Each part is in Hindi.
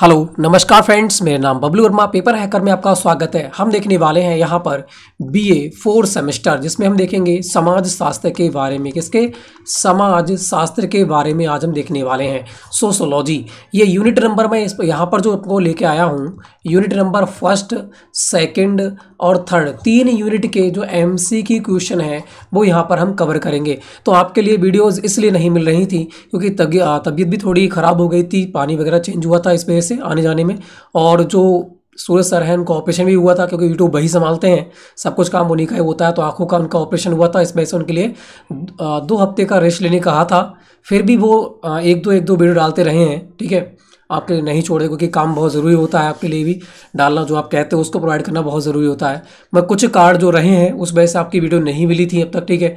हेलो नमस्कार फ्रेंड्स मेरा नाम बबलू वर्मा पेपर हैकर में आपका स्वागत है हम देखने वाले हैं यहाँ पर बीए फोर सेमेस्टर जिसमें हम देखेंगे समाज शास्त्र के बारे में किसके समाज शास्त्र के बारे में आज हम देखने वाले हैं सोशोलॉजी ये यूनिट नंबर मैं इस यहाँ पर जो आपको लेके आया हूँ यूनिट नंबर फर्स्ट सेकेंड और थर्ड तीन यूनिट के जो एम की क्वेश्चन है वो यहाँ पर हम कवर करेंगे तो आपके लिए वीडियोज़ इसलिए नहीं मिल रही थी क्योंकि तबीयत भी थोड़ी ख़राब हो गई थी पानी वगैरह चेंज हुआ था इस से आने जाने में और जो सूरज सर है उनका ऑपरेशन भी हुआ था क्योंकि यूट्यूब वही संभालते हैं सब कुछ काम उन्हीं का ही होता है तो आंखों का उनका ऑपरेशन हुआ था इस वजह से उनके लिए दो हफ्ते का रेस्ट लेने कहा था फिर भी वो एक दो एक दो वीडियो डालते रहे हैं ठीक है आपके लिए नहीं छोड़े क्योंकि काम बहुत ज़रूरी होता है आपके लिए भी डालना जो आप कहते हो उसको प्रोवाइड करना बहुत ज़रूरी होता है मैं कुछ कार्ड जो रहे हैं उस वजह से आपकी वीडियो नहीं मिली थी अब तक ठीक है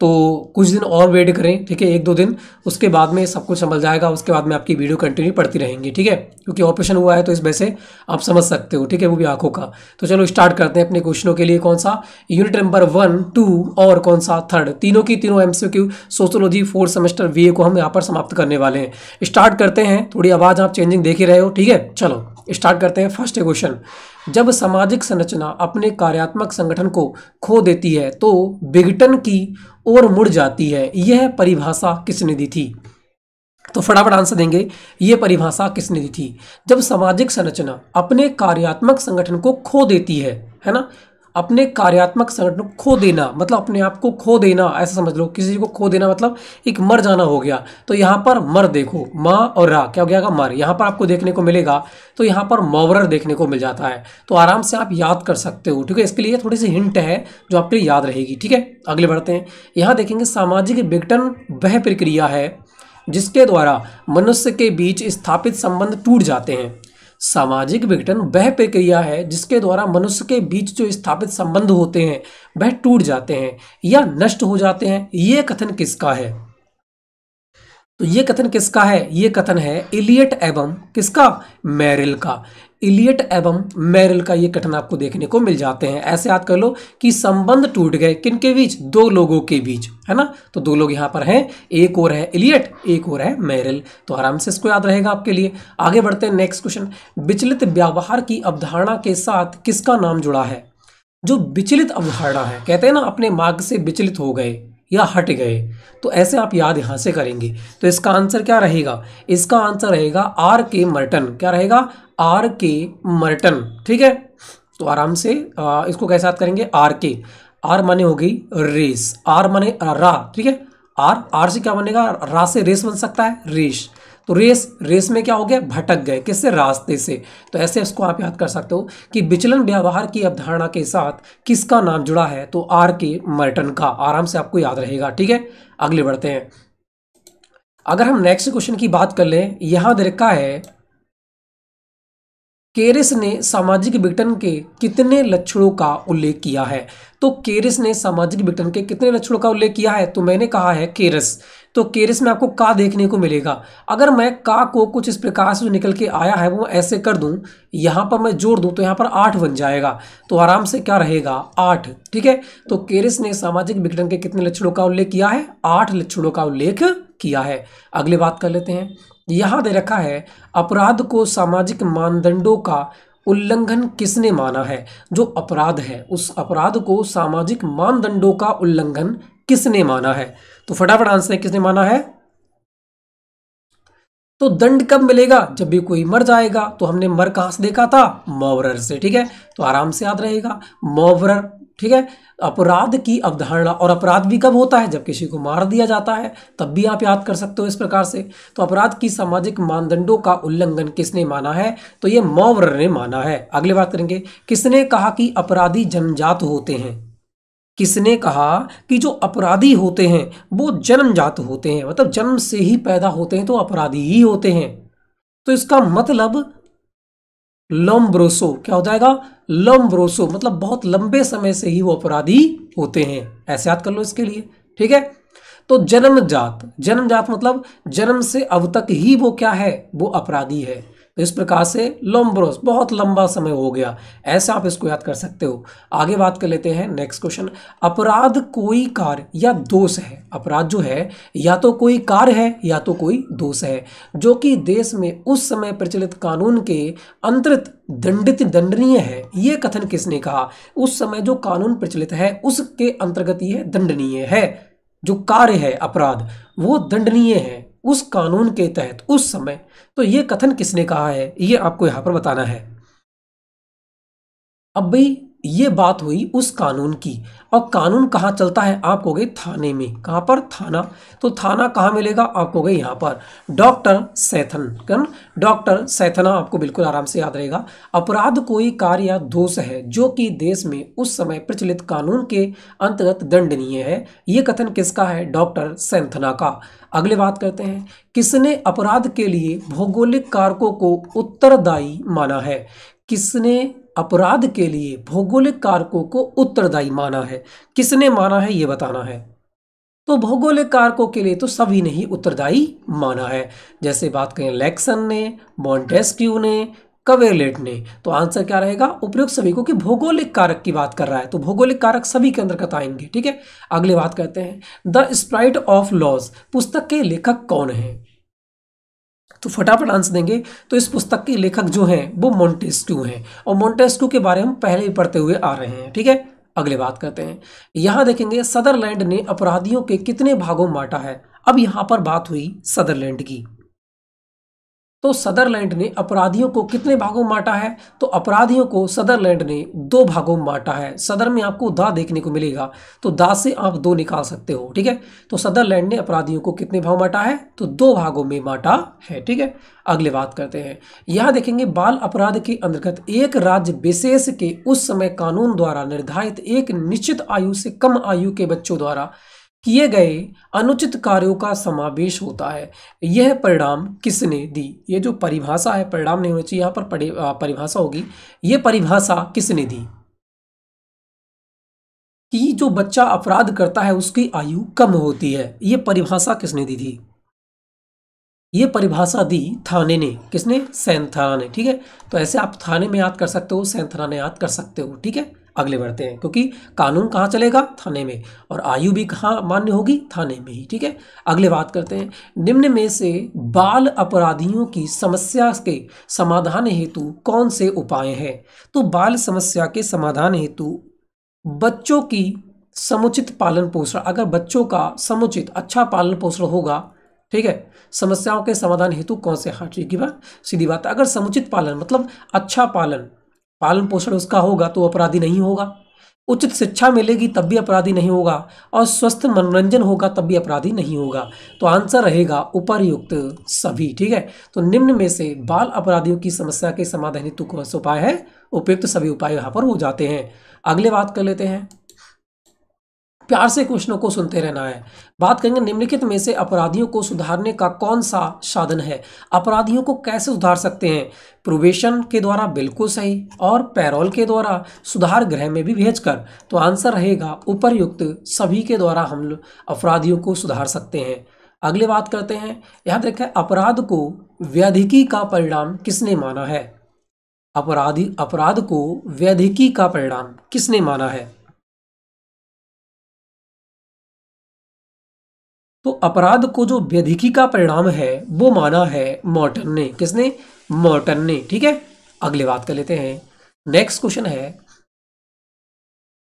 तो कुछ दिन और वेट करें ठीक है एक दो दिन उसके बाद में सब कुछ समझ जाएगा उसके बाद में आपकी वीडियो कंटिन्यू पड़ती रहेंगी ठीक है क्योंकि ऑपरेशन हुआ है तो इस वजह से आप समझ सकते हो ठीक है वो भी आंखों का तो चलो स्टार्ट करते हैं अपने क्वेश्चनों के लिए कौन सा यूनिट नंबर वन टू और कौन सा थर्ड तीनों की तीनों एम सोशोलॉजी फोर्थ सेमेस्टर वी को हम यहाँ पर समाप्त करने वाले हैं स्टार्ट करते हैं थोड़ी आवाज़ आप चेंजिंग देख ही रहे हो ठीक है चलो स्टार्ट करते हैं फर्स्ट क्वेश्चन जब सामाजिक संरचना अपने कार्यात्मक संगठन को खो देती है तो विघटन की ओर मुड़ जाती है यह परिभाषा किसने दी थी तो फटाफट आंसर देंगे ये परिभाषा किसने दी थी जब सामाजिक संरचना अपने कार्यात्मक संगठन को खो देती है है ना अपने कार्यात्मक संगठन को खो देना मतलब अपने आप को खो देना ऐसा समझ लो किसी को खो देना मतलब एक मर जाना हो गया तो यहाँ पर मर देखो माँ और रा क्या हो गया मर यहाँ पर आपको देखने को मिलेगा तो यहाँ पर मोवरर देखने को मिल जाता है तो आराम से आप याद कर सकते हो ठीक है इसके लिए थोड़ी सी हिंट है जो आपके लिए याद रहेगी ठीक है अगले बढ़ते हैं यहाँ देखेंगे सामाजिक विघटन वह प्रक्रिया है जिसके द्वारा मनुष्य के बीच स्थापित संबंध टूट जाते हैं सामाजिक विघटन वह प्रक्रिया है जिसके द्वारा मनुष्य के बीच जो स्थापित संबंध होते हैं वह टूट जाते हैं या नष्ट हो जाते हैं ये कथन किसका है तो ये कथन किसका है ये कथन है इलियट एवं किसका मैरिल का इलियट एवं मैरल का ये कथन आपको देखने को मिल जाते हैं ऐसे याद कर लो कि संबंध टूट गए किन के बीच दो लोगों के बीच है ना तो दो लोग यहाँ पर हैं एक और है इलियट एक और है मैरल तो आराम से इसको याद रहेगा आपके लिए आगे बढ़ते हैं नेक्स्ट क्वेश्चन विचलित व्यवहार की अवधारणा के साथ किसका नाम जुड़ा है जो विचलित अवधारणा है कहते हैं ना अपने मार्ग से विचलित हो गए या हट गए तो ऐसे आप याद यहाँ से करेंगे तो इसका आंसर क्या रहेगा इसका आंसर रहेगा आर के मर्टन क्या रहेगा आर के मर्टन ठीक है तो आराम से आ, इसको कैसे याद करेंगे आर के आर माने हो गई रेस आर माने रा ठीक है आर आर से क्या बनेगा रा से रेस बन सकता है रेस तो रेस रेस में क्या हो गया भटक गए किससे रास्ते से तो ऐसे इसको आप याद कर सकते हो कि विचलन व्यवहार की अवधारणा के साथ किसका नाम जुड़ा है तो आर के मर्टन का आराम से आपको याद रहेगा ठीक है अगले बढ़ते हैं अगर हम नेक्स्ट क्वेश्चन की बात कर लें यहां देखा है केरिस ने सामाजिक विघटन के कितने लक्षणों का उल्लेख किया है तो केरिस ने सामाजिक विघटन के कितने लक्षणों का उल्लेख किया है तो मैंने कहा है केरस तो केरिस में आपको का देखने को मिलेगा अगर मैं का को कुछ इस प्रकार से जो निकल के आया है वो ऐसे कर दूं यहाँ पर मैं जोड़ दूं तो यहाँ पर आठ बन जाएगा तो आराम से क्या रहेगा आठ ठीक है तो केरिस ने सामाजिक विघटन के कितने लक्षणों का उल्लेख किया है आठ लक्षणों का उल्लेख किया है अगली बात कर लेते हैं यहाँ दे रखा है अपराध को सामाजिक मानदंडों का उल्लंघन किसने माना है जो अपराध है उस अपराध को सामाजिक मानदंडों का उल्लंघन किसने माना है तो फटाफट आंसर किसने माना है तो दंड कब मिलेगा जब भी कोई मर जाएगा तो हमने मर कहां से देखा था मोवरर से ठीक है तो आराम से याद रहेगा मोवरर ठीक है अपराध की अवधारणा और अपराध भी कब होता है जब किसी को मार दिया जाता है तब भी आप याद कर सकते हो इस प्रकार से तो अपराध की सामाजिक मानदंडों का उल्लंघन किसने माना है तो ये मौवर ने माना है अगले बात करेंगे किसने कहा कि अपराधी जनजात होते हैं किसने कहा कि जो अपराधी होते हैं वो जन्मजात होते हैं मतलब जन्म से ही पैदा होते हैं तो अपराधी ही होते हैं तो इसका मतलब लम्ब्रोसो क्या हो जाएगा लम्ब्रोसो मतलब बहुत लंबे समय से ही वो अपराधी होते हैं ऐसे याद कर लो इसके लिए ठीक है तो जन्मजात जन्मजात मतलब जन्म से अब तक ही वो क्या है वो अपराधी है तो इस प्रकार से लम्ब्रोस बहुत लंबा समय हो गया ऐसा आप इसको याद कर सकते हो आगे बात कर लेते हैं नेक्स्ट क्वेश्चन अपराध कोई कार्य या दोष है अपराध जो है या तो कोई कार्य है या तो कोई दोष है जो कि देश में उस समय प्रचलित कानून के अंतरित दंडित दंडनीय है ये कथन किसने कहा उस समय जो कानून प्रचलित है उसके अंतर्गत यह दंडनीय है जो कार्य है अपराध वो दंडनीय है उस कानून के तहत उस समय तो ये कथन किसने कहा है ये आपको यहां पर बताना है अब भाई ये बात हुई उस कानून की और कानून कहाँ चलता है आप कहोगे थाने में कहाँ पर थाना तो थाना कहाँ मिलेगा आप कहोगे यहाँ पर डॉक्टर सैथन कन डॉक्टर सैथना आपको बिल्कुल आराम से याद रहेगा अपराध कोई कार्य या दोष है जो कि देश में उस समय प्रचलित कानून के अंतर्गत दंडनीय है ये कथन किसका है डॉक्टर सैंथना का अगले बात करते हैं किसने अपराध के लिए भौगोलिक कारकों को उत्तरदायी माना है किसने अपराध के लिए भौगोलिक कारकों को उत्तरदायी माना है किसने माना है ये बताना है तो भौगोलिक कारकों के लिए तो सभी ने ही उत्तरदायी माना है जैसे बात करें लेक्सन ने मॉन्टेस्क्यू ने कवेलेट ने तो आंसर क्या रहेगा उपयुक्त सभी को कि भौगोलिक कारक की बात कर रहा है तो भौगोलिक कारक सभी के अंतर्गत आएंगे ठीक है अगले बात करते हैं द स्प्राइट ऑफ लॉज पुस्तक के लेखक कौन है तो फटाफट आंसर देंगे तो इस पुस्तक के लेखक जो हैं वो मोन्टेस्क्यू हैं और मोन्टेस्क्यू के बारे में पहले ही पढ़ते हुए आ रहे हैं ठीक है अगले बात करते हैं यहाँ देखेंगे सदरलैंड ने अपराधियों के कितने भागों में बांटा है अब यहाँ पर बात हुई सदरलैंड की तो सदरलैंड ने अपराधियों को कितने भागों में बांटा है तो अपराधियों को सदरलैंड ने दो भागों में बांटा है सदर में आपको दा देखने को मिलेगा तो दा से आप दो निकाल सकते हो ठीक है तो सदरलैंड ने अपराधियों को कितने भाग बांटा है तो दो भागों में बांटा है ठीक है अगले बात करते हैं यहाँ देखेंगे बाल अपराध के अंतर्गत एक राज्य विशेष के उस समय कानून द्वारा निर्धारित एक निश्चित आयु से कम आयु के बच्चों द्वारा किए गए अनुचित कार्यों का समावेश होता है यह परिणाम किसने दी ये जो परिभाषा है परिणाम नहीं होना चाहिए यहाँ पर परिभाषा होगी ये परिभाषा किसने दी कि जो बच्चा अपराध करता है उसकी आयु कम होती है ये परिभाषा किसने दी थी ये परिभाषा दी थाने ने किसने सैन थाना ने ठीक है तो ऐसे आप थाने में याद कर सकते हो सैन थाना ने याद कर सकते हो ठीक है अगले बढ़ते हैं क्योंकि कानून कहाँ चलेगा थाने में और आयु भी कहाँ मान्य होगी थाने में ही ठीक है अगले बात करते हैं निम्न में से बाल अपराधियों की समस्या के समाधान हेतु कौन से उपाय हैं तो बाल समस्या के समाधान हेतु बच्चों की समुचित पालन पोषण अगर बच्चों का समुचित अच्छा पालन पोषण होगा ठीक है समस्याओं के समाधान हेतु कौन से हाँ ठीक है सीधी बात अगर समुचित पालन मतलब अच्छा पालन पालन पोषण उसका होगा तो अपराधी नहीं होगा उचित शिक्षा मिलेगी तब भी अपराधी नहीं होगा और स्वस्थ मनोरंजन होगा तब भी अपराधी नहीं होगा तो आंसर रहेगा उपरयुक्त सभी ठीक है तो निम्न में से बाल अपराधियों की समस्या के समाधान हेतु कौन सा उपाय है उपयुक्त सभी उपाय यहाँ पर हो जाते हैं अगले बात कर लेते हैं प्यार से क्वेश्चनों को सुनते रहना है बात करेंगे निम्नलिखित में से अपराधियों को सुधारने का कौन सा साधन है अपराधियों को कैसे सुधार सकते हैं प्रोबेशन के द्वारा बिल्कुल सही और पैरोल के द्वारा सुधार गृह में भी भेज कर तो आंसर रहेगा उपरयुक्त सभी के द्वारा हम अपराधियों को सुधार सकते हैं अगले बात करते हैं याद रखें अपराध को व्याधिकी का परिणाम किसने माना है अपराधी अपराध को व्याधिकी का परिणाम किसने माना है तो अपराध को जो व्यधिकी का परिणाम है वो माना है मॉर्टन ने किसने मॉर्टन ने ठीक है अगले बात कर लेते हैं नेक्स्ट क्वेश्चन है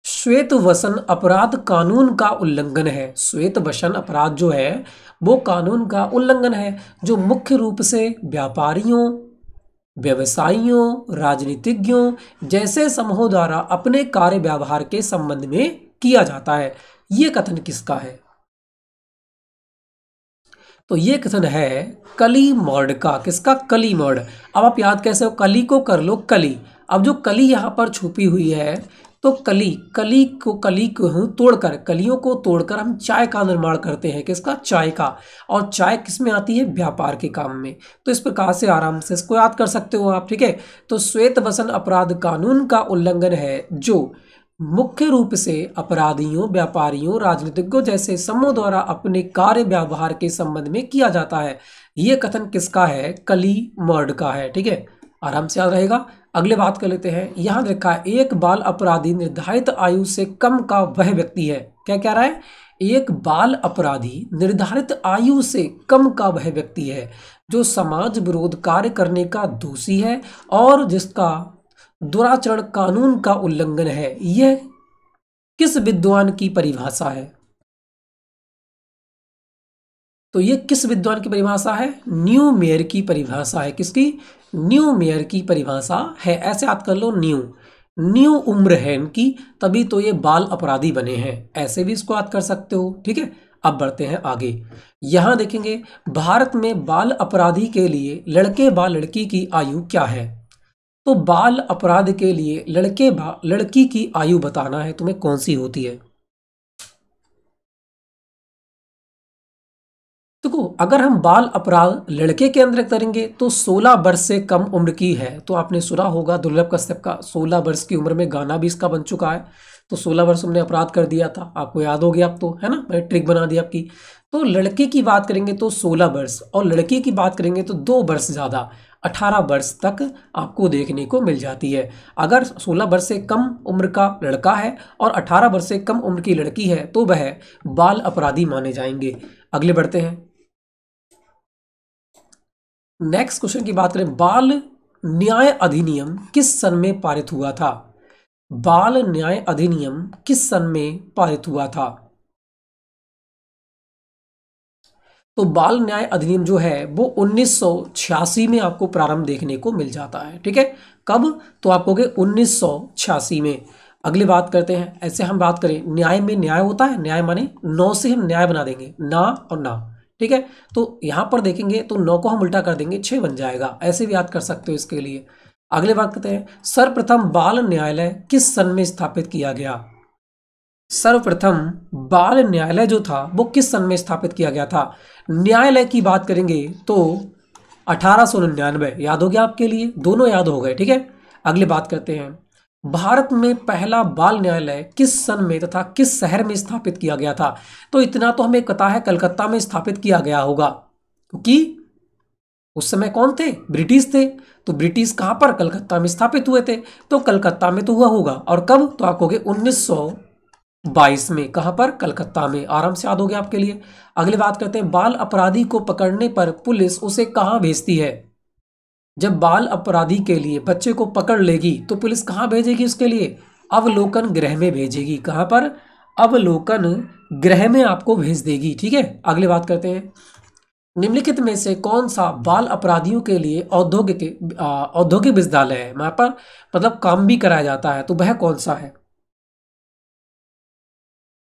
श्वेत वसन अपराध कानून का उल्लंघन है श्वेत वसन अपराध जो है वो कानून का उल्लंघन है जो मुख्य रूप से व्यापारियों व्यवसायियों राजनीतिज्ञों जैसे समूहों द्वारा अपने कार्य व्यवहार के संबंध में किया जाता है ये कथन किसका है तो ये कथन है कली मॉड का किसका कली मॉड अब आप याद कैसे हो कली को कर लो कली अब जो कली यहाँ पर छुपी हुई है तो कली कली को कली को तोड़कर कलियों को तोड़कर हम चाय का निर्माण करते हैं किसका चाय का और चाय किस में आती है व्यापार के काम में तो इस प्रकार से आराम से इसको याद कर सकते हो आप ठीक है तो श्वेत वसन अपराध कानून का उल्लंघन है जो मुख्य रूप से अपराधियों व्यापारियों राजनीतिज्ञों जैसे समूह द्वारा अपने कार्य व्यवहार के संबंध में किया जाता है ये कथन किसका है कली मर्ड का है ठीक है आराम से याद रहेगा अगले बात कर लेते हैं यहाँ देखा एक बाल अपराधी निर्धारित आयु से कम का वह व्यक्ति है क्या कह रहा है एक बाल अपराधी निर्धारित आयु से कम का वह व्यक्ति है जो समाज विरोध कार्य करने का दोषी है और जिसका दुराचरण कानून का उल्लंघन है यह किस विद्वान की परिभाषा है तो यह किस विद्वान की परिभाषा है न्यू मेयर की परिभाषा है किसकी न्यू मेयर की परिभाषा है ऐसे याद कर लो न्यू न्यू उम्र है इनकी तभी तो ये बाल अपराधी बने हैं ऐसे भी इसको याद कर सकते हो ठीक है अब बढ़ते हैं आगे यहां देखेंगे भारत में बाल अपराधी के लिए लड़के बाल लड़की की आयु क्या है तो बाल अपराध के लिए लड़के बा लड़की की आयु बताना है तुम्हें कौन सी होती है देखो तो अगर हम बाल अपराध लड़के के अंदर करेंगे तो 16 वर्ष से कम उम्र की है तो आपने सुना होगा दुर्लभ कश्यप का 16 वर्ष की उम्र में गाना भी इसका बन चुका है तो 16 वर्ष हमने अपराध कर दिया था आपको याद हो गया आप तो है ना मैंने ट्रिक बना दी आपकी तो लड़के की बात करेंगे तो सोलह वर्ष और लड़की की बात करेंगे तो दो वर्ष ज़्यादा 18 वर्ष तक आपको देखने को मिल जाती है अगर 16 वर्ष से कम उम्र का लड़का है और 18 वर्ष से कम उम्र की लड़की है तो वह बाल अपराधी माने जाएंगे अगले बढ़ते हैं नेक्स्ट क्वेश्चन की बात करें बाल न्याय अधिनियम किस सन में पारित हुआ था बाल न्याय अधिनियम किस सन में पारित हुआ था तो बाल न्याय अधिनियम जो है वो 1986 में आपको प्रारंभ देखने को मिल जाता है ठीक है कब तो आपको के 1986 में अगली बात करते हैं ऐसे हम बात करें न्याय में न्याय होता है न्याय माने नौ से हम न्याय बना देंगे ना और ना ठीक है तो यहाँ पर देखेंगे तो नौ को हम उल्टा कर देंगे छः बन जाएगा ऐसे भी याद कर सकते हो इसके लिए अगले बात करते हैं सर्वप्रथम बाल न्यायालय किस सन में स्थापित किया गया सर्वप्रथम बाल न्यायालय जो था वो किस सन में स्थापित किया गया था न्यायालय की बात करेंगे तो अठारह याद हो गया आपके लिए दोनों याद हो गए ठीक है अगले बात करते हैं भारत में पहला बाल न्यायालय किस सन में तथा किस शहर में स्थापित किया गया था तो इतना तो हमें पता है कलकत्ता में स्थापित किया गया होगा क्योंकि उस समय कौन थे ब्रिटिश थे तो ब्रिटिश कहां पर कलकत्ता में स्थापित हुए थे तो कलकत्ता में तो हुआ होगा और कब तो आप कहोगे उन्नीस बाईस में कहाँ पर कलकत्ता में आराम से याद हो गया आपके लिए अगली बात करते हैं बाल अपराधी को पकड़ने पर पुलिस उसे कहाँ भेजती है जब बाल अपराधी के लिए बच्चे को पकड़ लेगी तो पुलिस कहाँ भेजेगी उसके लिए अवलोकन गृह में भेजेगी कहाँ पर अवलोकन गृह में आपको भेज देगी ठीक है अगली बात करते हैं निम्नलिखित में से कौन सा बाल अपराधियों के लिए औद्योगिक औद्योगिक विद्यालय है वहाँ पर मतलब काम भी कराया जाता है तो वह कौन सा है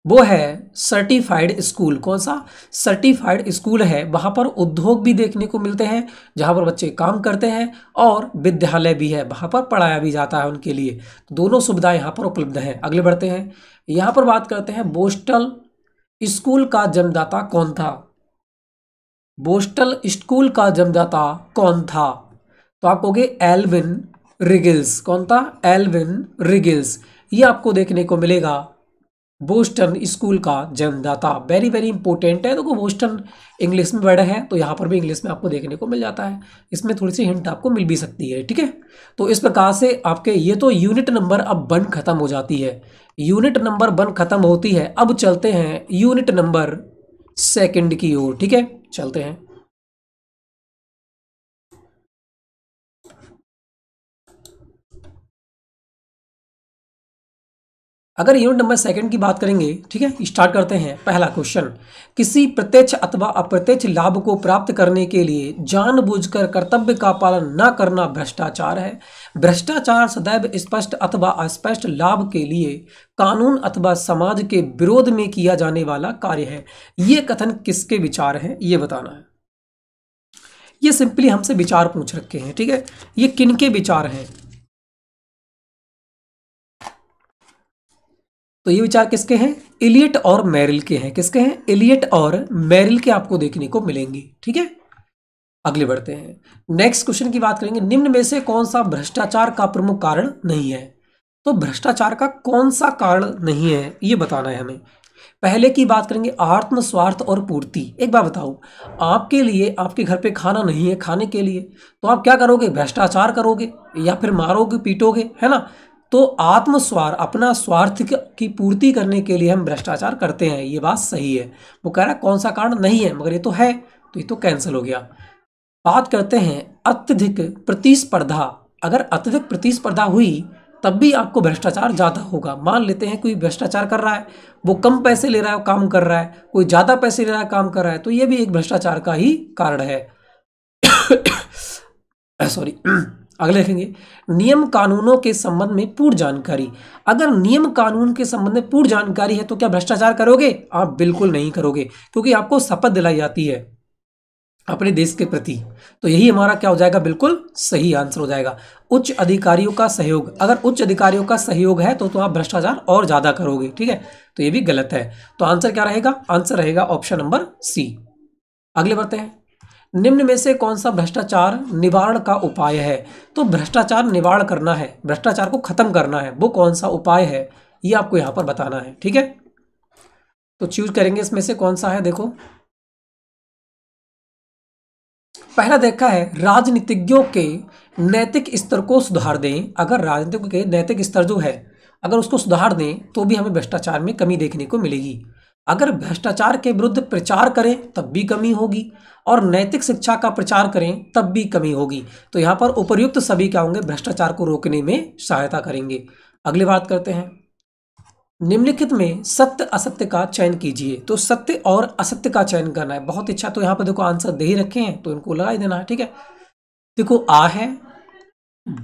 वो है सर्टिफाइड स्कूल कौन सा सर्टिफाइड स्कूल है वहाँ पर उद्योग भी देखने को मिलते हैं जहाँ पर बच्चे काम करते हैं और विद्यालय भी है वहाँ पर पढ़ाया भी जाता है उनके लिए तो दोनों सुविधाएं यहाँ पर उपलब्ध हैं अगले बढ़ते हैं यहाँ पर बात करते हैं बोस्टल स्कूल का जन्मदाता कौन था बोस्टल स्कूल का जन्मदाता कौन था तो आप कहोगे एल्विन रिगिल्स कौन था एल्विन रिगिल्स ये आपको देखने को मिलेगा बोस्टन स्कूल का जन्मदाता वेरी वेरी इंपॉर्टेंट है देखो तो बोस्टन इंग्लिश में वर्ड है तो यहाँ पर भी इंग्लिश में आपको देखने को मिल जाता है इसमें थोड़ी सी हिंट आपको मिल भी सकती है ठीक है तो इस प्रकार से आपके ये तो यूनिट नंबर अब वन खत्म हो जाती है यूनिट नंबर वन खत्म होती है अब चलते हैं यूनिट नंबर सेकेंड की ओर ठीक है चलते हैं अगर यूनिट नंबर सेकंड की बात करेंगे ठीक है स्टार्ट करते हैं पहला क्वेश्चन किसी प्रत्यक्ष अथवा अप्रत्यक्ष लाभ को प्राप्त करने के लिए जानबूझकर कर्तव्य का पालन न करना भ्रष्टाचार है भ्रष्टाचार सदैव स्पष्ट अथवा अस्पष्ट लाभ के लिए कानून अथवा समाज के विरोध में किया जाने वाला कार्य है ये कथन किसके विचार हैं ये बताना है ये सिंपली हमसे विचार पूछ रखे हैं ठीक है ये किन विचार हैं तो ये विचार किसके हैं इलियट और मैरिल के हैं किसके हैं इलियट और मैरिल के आपको देखने को मिलेंगे ठीक है अगले बढ़ते हैं नेक्स्ट क्वेश्चन की बात करेंगे निम्न में से कौन सा भ्रष्टाचार का प्रमुख कारण नहीं है तो भ्रष्टाचार का कौन सा कारण नहीं है ये बताना है हमें पहले की बात करेंगे आत्म स्वार्थ और पूर्ति एक बार बताओ आपके लिए आपके घर पे खाना नहीं है खाने के लिए तो आप क्या करोगे भ्रष्टाचार करोगे या फिर मारोगे पीटोगे है ना तो आत्मस्वार अपना स्वार्थ की पूर्ति करने के लिए हम भ्रष्टाचार करते हैं ये बात सही है वो कह रहा है कौन सा कारण नहीं है मगर ये तो है तो ये तो कैंसिल हो गया बात करते हैं अत्यधिक प्रतिस्पर्धा अगर अत्यधिक प्रतिस्पर्धा हुई तब भी आपको भ्रष्टाचार ज़्यादा होगा मान लेते हैं कोई भ्रष्टाचार कर रहा है वो कम पैसे ले रहा है काम कर रहा है कोई ज़्यादा पैसे ले रहा है काम कर रहा है तो ये भी एक भ्रष्टाचार का ही कारण है सॉरी अगले लिखेंगे नियम कानूनों के संबंध में पूर्ण जानकारी अगर नियम कानून के संबंध में पूर्ण जानकारी है तो क्या भ्रष्टाचार करोगे आप बिल्कुल नहीं करोगे क्योंकि आपको शपथ दिलाई जाती है अपने देश के प्रति तो यही हमारा क्या हो जाएगा बिल्कुल सही आंसर हो जाएगा उच्च अधिकारियों का सहयोग अगर उच्च अधिकारियों का सहयोग है तो तो आप भ्रष्टाचार और ज़्यादा करोगे ठीक है तो ये भी गलत है तो आंसर क्या रहेगा आंसर रहेगा ऑप्शन नंबर सी अगले बढ़ते हैं निम्न में से कौन सा भ्रष्टाचार निवारण का उपाय है तो भ्रष्टाचार निवारण करना है भ्रष्टाचार को खत्म करना है वो कौन सा उपाय है ये आपको यहां पर बताना है ठीक है तो चूज करेंगे इसमें से कौन सा है देखो पहला देखा है राजनीतिज्ञों के नैतिक स्तर को सुधार दें अगर राजनीतिक के नैतिक स्तर जो है अगर उसको सुधार दें तो भी हमें भ्रष्टाचार में कमी देखने को मिलेगी अगर भ्रष्टाचार के विरुद्ध प्रचार करें तब भी कमी होगी और नैतिक शिक्षा का प्रचार करें तब भी कमी होगी तो यहाँ पर उपयुक्त सभी क्या होंगे भ्रष्टाचार को रोकने में सहायता करेंगे अगली बात करते हैं निम्नलिखित में सत्य असत्य का चयन कीजिए तो सत्य और असत्य का चयन करना है बहुत अच्छा तो यहाँ पर देखो आंसर दे ही रखे हैं तो इनको लगा ही देना है ठीक है देखो आ है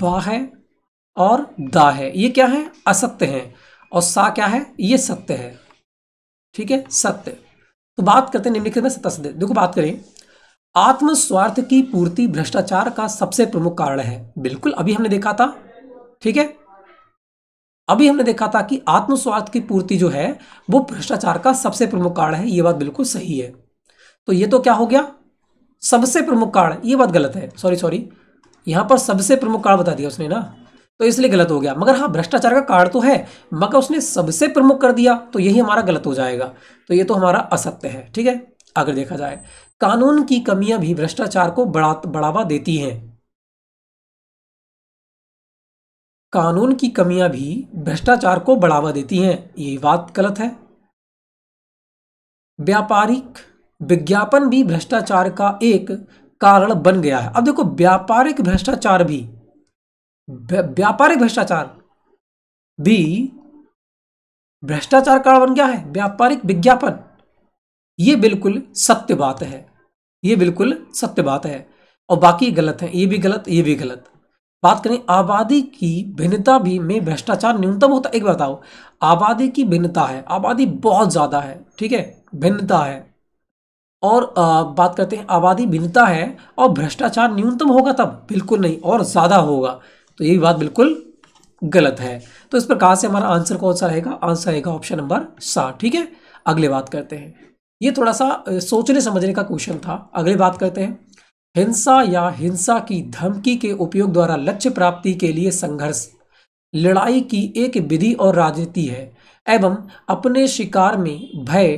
बा है और दा है ये क्या है असत्य है और सा क्या है ये सत्य है ठीक है सत्य तो बात करते हैं निम्नलिखित में सत्य सत्य देखो बात करें आत्म स्वार्थ की पूर्ति भ्रष्टाचार का सबसे प्रमुख कारण है बिल्कुल अभी हमने देखा था ठीक है अभी हमने देखा था कि आत्म स्वार्थ की पूर्ति जो है वो भ्रष्टाचार का सबसे प्रमुख कारण है ये बात बिल्कुल सही है तो ये तो क्या हो गया सबसे प्रमुख कारण ये बात गलत है सॉरी सॉरी यहां पर सबसे प्रमुख कारण बता दिया उसने ना तो इसलिए गलत हो गया मगर हाँ भ्रष्टाचार का कारण तो है मगर उसने सबसे प्रमुख कर दिया तो यही हमारा गलत हो जाएगा तो ये तो हमारा असत्य है ठीक है अगर देखा जाए कानून की कमियां भी भ्रष्टाचार को बढ़ा बढ़ावा देती हैं कानून की कमियां भी भ्रष्टाचार को बढ़ावा देती हैं ये बात गलत है व्यापारिक विज्ञापन भी भ्रष्टाचार का एक कारण बन गया है अब देखो व्यापारिक भ्रष्टाचार भी व्यापारिक भ्रष्टाचार बी भ्रष्टाचार कारण क्या है व्यापारिक विज्ञापन ये बिल्कुल सत्य बात है ये बिल्कुल सत्य बात है और बाकी गलत है ये भी गलत ये भी गलत बात करें आबादी की भिन्नता भी में भ्रष्टाचार न्यूनतम होता है एक बताओ आबादी की भिन्नता है आबादी बहुत ज़्यादा है ठीक है भिन्नता है और आ, बात करते हैं आबादी भिन्नता है और भ्रष्टाचार न्यूनतम होगा तब बिल्कुल नहीं और ज़्यादा होगा तो ये बात बिल्कुल गलत है तो इस प्रकार से हमारा आंसर कौन सा रहेगा आंसर रहेगा ऑप्शन नंबर सात ठीक है अगले बात करते हैं ये थोड़ा सा सोचने समझने का क्वेश्चन था अगले बात करते हैं हिंसा या हिंसा की धमकी के उपयोग द्वारा लक्ष्य प्राप्ति के लिए संघर्ष लड़ाई की एक विधि और राजनीति है एवं अपने शिकार में भय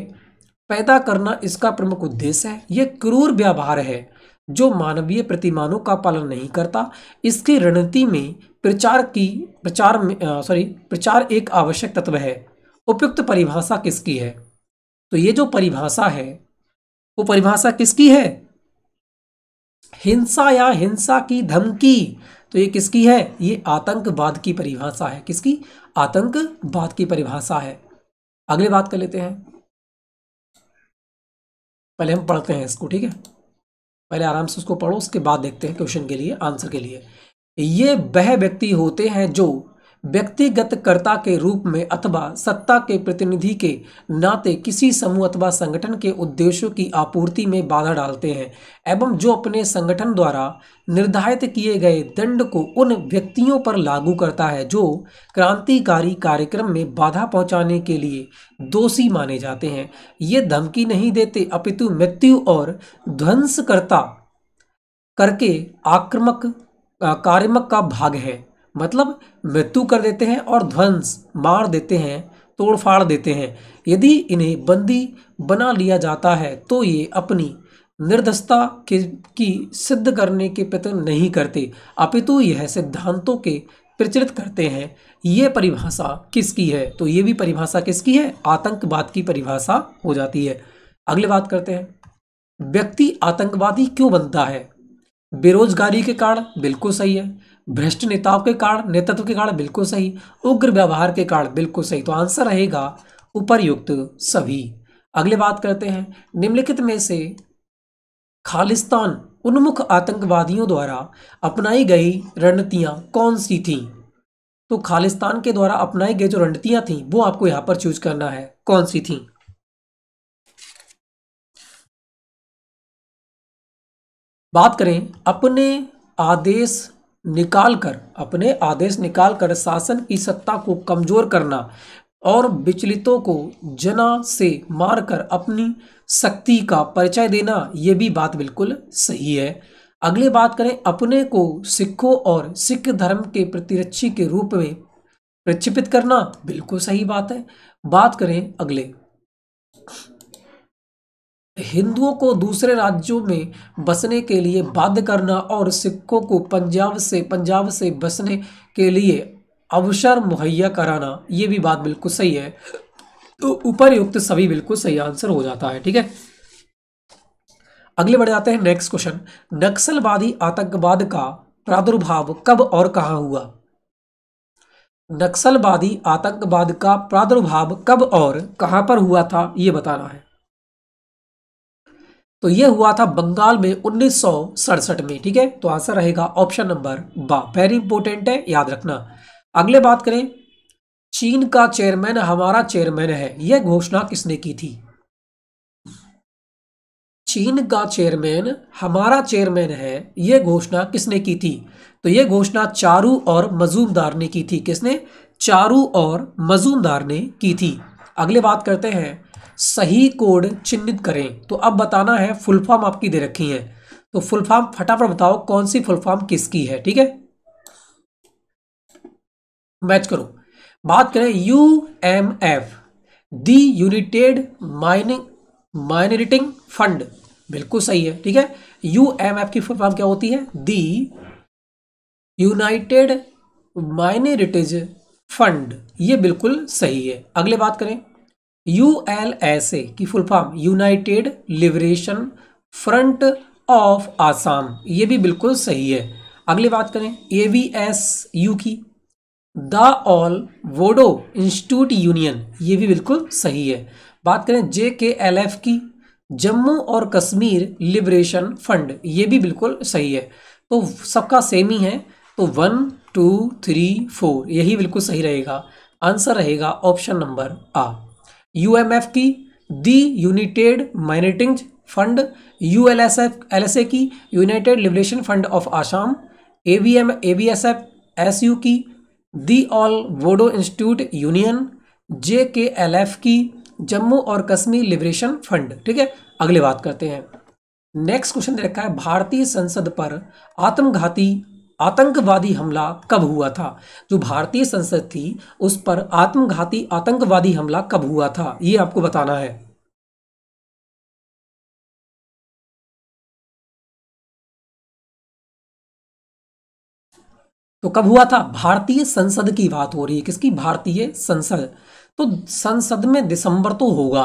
पैदा करना इसका प्रमुख उद्देश्य है यह क्रूर व्यवहार है जो मानवीय प्रतिमानों का पालन नहीं करता इसके रणनीति में प्रचार की प्रचार में सॉरी प्रचार एक आवश्यक तत्व है उपयुक्त परिभाषा किसकी है तो ये जो परिभाषा है वो परिभाषा किसकी है हिंसा या हिंसा की धमकी तो ये किसकी है ये आतंकवाद की परिभाषा है किसकी आतंकवाद की परिभाषा है अगली बात कर लेते हैं पहले हम पढ़ते हैं इसको ठीक है पहले आराम से उसको पढ़ो उसके बाद देखते हैं क्वेश्चन के लिए आंसर के लिए ये वह व्यक्ति होते हैं जो व्यक्तिगत कर्ता के रूप में अथवा सत्ता के प्रतिनिधि के नाते किसी समूह अथवा संगठन के उद्देश्यों की आपूर्ति में बाधा डालते हैं एवं जो अपने संगठन द्वारा निर्धारित किए गए दंड को उन व्यक्तियों पर लागू करता है जो क्रांतिकारी कार्यक्रम में बाधा पहुंचाने के लिए दोषी माने जाते हैं ये धमकी नहीं देते अपितु मृत्यु और ध्वंसकर्ता करके आक्रमक कार्यमक का भाग है मतलब मृत्यु कर देते हैं और ध्वंस मार देते हैं तोड़फाड़ देते हैं यदि इन्हें बंदी बना लिया जाता है तो ये अपनी निर्दस्ता के की सिद्ध करने के प्रयत्न नहीं करते अपितु यह सिद्धांतों के प्रचलित करते हैं ये परिभाषा किसकी है तो ये भी परिभाषा किसकी है आतंकवाद की परिभाषा हो जाती है अगले बात करते हैं व्यक्ति आतंकवादी क्यों बनता है बेरोजगारी के कारण बिल्कुल सही है भ्रष्ट नेताओं के कारण नेतृत्व के कारण बिल्कुल सही उग्र व्यवहार के कारण बिल्कुल सही तो आंसर रहेगा उपरयुक्त सभी अगले बात करते हैं निम्नलिखित में से खालिस्तान उन्मुख आतंकवादियों द्वारा अपनाई गई रणनीतियाँ कौन सी थीं तो खालिस्तान के द्वारा अपनाई गई जो रणनीतियाँ थीं वो आपको यहाँ पर चूज करना है कौन सी थीं बात करें अपने आदेश निकालकर अपने आदेश निकालकर शासन की सत्ता को कमजोर करना और विचलितों को जना से मारकर अपनी शक्ति का परिचय देना ये भी बात बिल्कुल सही है अगले बात करें अपने को सिखों और सिख धर्म के प्रतिरक्षी के रूप में प्रक्षिपित करना बिल्कुल सही बात है बात करें अगले हिंदुओं को दूसरे राज्यों में बसने के लिए बाध्य करना और सिखों को पंजाब से पंजाब से बसने के लिए अवसर मुहैया कराना ये भी बात बिल्कुल सही है तो उपरयुक्त सभी बिल्कुल सही आंसर हो जाता है ठीक है अगले बढ़ जाते हैं नेक्स्ट क्वेश्चन नक्सलवादी आतंकवाद का प्रादुर्भाव कब और कहाँ हुआ नक्सलवादी आतंकवाद का प्रादुर्भाव कब और कहाँ पर हुआ था ये बताना है तो ये हुआ था बंगाल में उन्नीस में ठीक है तो आंसर रहेगा ऑप्शन नंबर बा वेरी इंपॉर्टेंट है याद रखना अगले बात करें चीन का चेयरमैन हमारा चेयरमैन है यह घोषणा किसने की थी चीन का चेयरमैन हमारा चेयरमैन है यह घोषणा किसने की थी तो यह घोषणा चारू और मजूमदार ने की थी किसने चारू और मजूमदार ने की थी अगले बात करते हैं सही कोड चिन्हित करें तो अब बताना है फुल फॉर्म आपकी दे रखी है तो फुल फॉर्म फटाफट बताओ कौन सी फुल फॉर्म किसकी है ठीक है मैच करो बात करें U M F the United mining minoriting fund बिल्कुल सही है ठीक है यू एम एफ की फुल फॉर्म क्या होती है दी यूनाइटेड माइनरिटीज फंड ये बिल्कुल सही है अगले बात करें यू एल एस ए की full form United Liberation Front of Assam ये भी बिल्कुल सही है अगली बात करें ए वी एस यू की the all Bodo institute union ये भी बिल्कुल सही है बात करें जे के एल एफ की जम्मू और कश्मीर लिबरेशन फंड ये भी बिल्कुल सही है तो सबका सेम ही है तो वन टू थ्री फोर यही बिल्कुल सही रहेगा आंसर रहेगा ऑप्शन नंबर आ यूएमएफ की the United minating fund U L S F L S A की United Liberation fund of Assam A V M A B S F S U की the all Bodo institute union J K L F की जम्मू और कश्मीर लिबरेशन फंड ठीक है अगले बात करते हैं नेक्स्ट क्वेश्चन रखा है भारतीय संसद पर आत्मघाती आतंकवादी हमला कब हुआ था जो भारतीय संसद थी उस पर आत्मघाती आतंकवादी हमला कब हुआ था ये आपको बताना है तो कब हुआ था भारतीय संसद की बात हो रही है किसकी भारतीय संसद तो संसद में दिसंबर तो होगा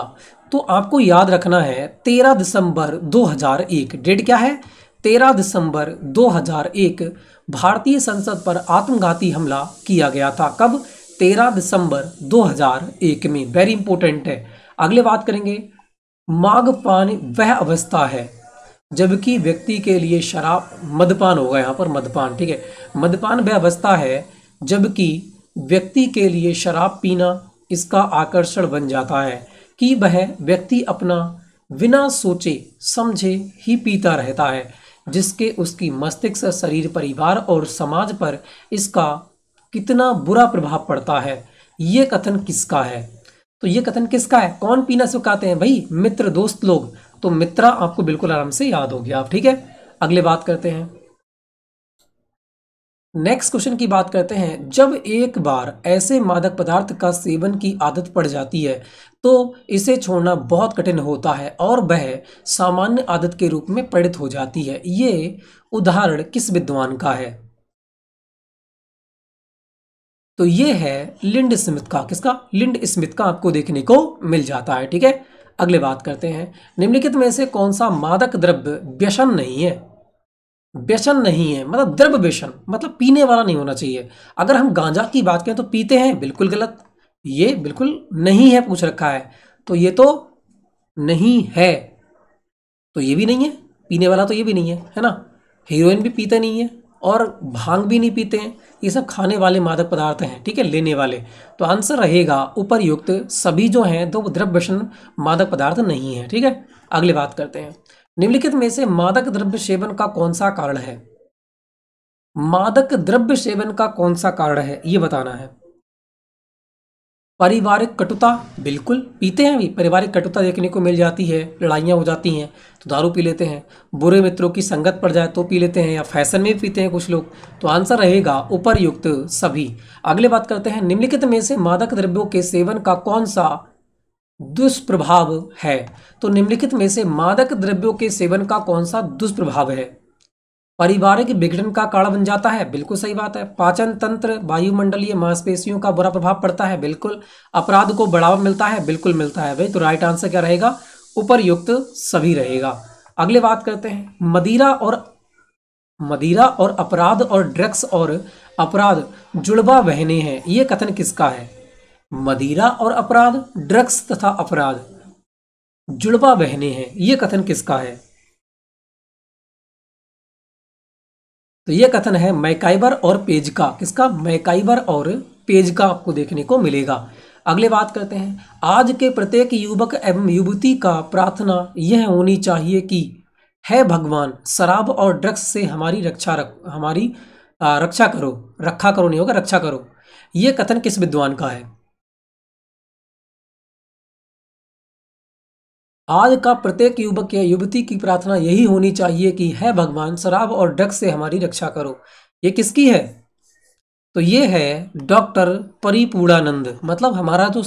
तो आपको याद रखना है तेरह दिसंबर 2001 डेट क्या है तेरह दिसंबर 2001 भारतीय संसद पर आत्मघाती हमला किया गया था कब 13 दिसंबर 2001 में वेरी इंपॉर्टेंट है अगले बात करेंगे माघ पान वह अवस्था है जबकि व्यक्ति के लिए शराब मदपान होगा यहाँ पर मदपान ठीक है मदपान वह अवस्था है जबकि व्यक्ति के लिए शराब पीना इसका आकर्षण बन जाता है कि वह व्यक्ति अपना बिना सोचे समझे ही पीता रहता है जिसके उसकी मस्तिष्क शरीर परिवार और समाज पर इसका कितना बुरा प्रभाव पड़ता है ये कथन किसका है तो ये कथन किसका है कौन पीना सुखाते हैं भाई मित्र दोस्त लोग तो मित्रा आपको बिल्कुल आराम से याद हो गया आप ठीक है अगले बात करते हैं नेक्स्ट क्वेश्चन की बात करते हैं जब एक बार ऐसे मादक पदार्थ का सेवन की आदत पड़ जाती है तो इसे छोड़ना बहुत कठिन होता है और वह सामान्य आदत के रूप में परिणत हो जाती है ये उदाहरण किस विद्वान का है तो ये है लिंड स्मिथ का किसका लिंड स्मिथ का आपको देखने को मिल जाता है ठीक है अगले बात करते हैं निम्नलिखित में से कौन सा मादक द्रव्य व्यसन नहीं है व्यसन नहीं है मतलब द्रव्य व्यसन मतलब पीने वाला नहीं होना चाहिए अगर हम गांजा की बात करें तो पीते हैं बिल्कुल गलत ये बिल्कुल नहीं है पूछ रखा है तो ये तो नहीं है तो ये भी नहीं है पीने वाला तो ये भी नहीं है है ना हीरोइन भी पीते नहीं है और भांग भी नहीं पीते हैं ये सब खाने वाले मादक पदार्थ हैं ठीक है लेने वाले तो आंसर रहेगा उपरयुक्त सभी जो हैं तो द्रव्य व्यसन मादक पदार्थ नहीं है ठीक है अगली बात करते हैं निम्नलिखित में से मादक द्रव्य सेवन का कौन सा कारण है मादक द्रव्य सेवन का कौन सा कारण है यह बताना है पारिवारिक कटुता बिल्कुल पीते हैं भी पारिवारिक कटुता देखने को मिल जाती है लड़ाइयाँ हो जाती हैं तो दारू पी लेते हैं बुरे मित्रों की संगत पड़ जाए तो पी लेते हैं या फैशन में पीते हैं कुछ लोग तो आंसर रहेगा उपरयुक्त सभी अगले बात करते हैं निम्नलिखित में से मादक द्रव्यों के सेवन का कौन सा दुष्प्रभाव है तो निम्नलिखित में से मादक द्रव्यों के सेवन का कौन सा दुष्प्रभाव है पारिवारिक विघटन का कारण बन जाता है बिल्कुल सही बात है पाचन तंत्र वायुमंडलीय मांसपेशियों का बुरा प्रभाव पड़ता है बिल्कुल अपराध को बढ़ावा मिलता है बिल्कुल मिलता है भाई तो राइट आंसर क्या रहेगा उपरयुक्त सभी रहेगा अगले बात करते हैं मदिरा और मदिरा और अपराध और ड्रग्स और अपराध जुड़वा बहने हैं ये कथन किसका है मदिरा और अपराध ड्रग्स तथा अपराध जुड़वा बहने हैं यह कथन किसका है तो यह कथन है मैकाइबर और पेज का किसका मैकाइबर और पेज का आपको देखने को मिलेगा अगले बात करते हैं आज के प्रत्येक युवक एवं युवती का प्रार्थना यह होनी चाहिए कि है भगवान शराब और ड्रग्स से हमारी रक्षा रख हमारी आ, रक्षा करो रखा करो नहीं होगा रक्षा करो ये कथन किस विद्वान का है आज का प्रत्येक युवक या युवती की प्रार्थना यही होनी चाहिए कि है भगवान शराब और ड्रग्स से हमारी रक्षा करो ये किसकी है तो ये है डॉक्टर परिपूर्णानंद मतलब हमारा जो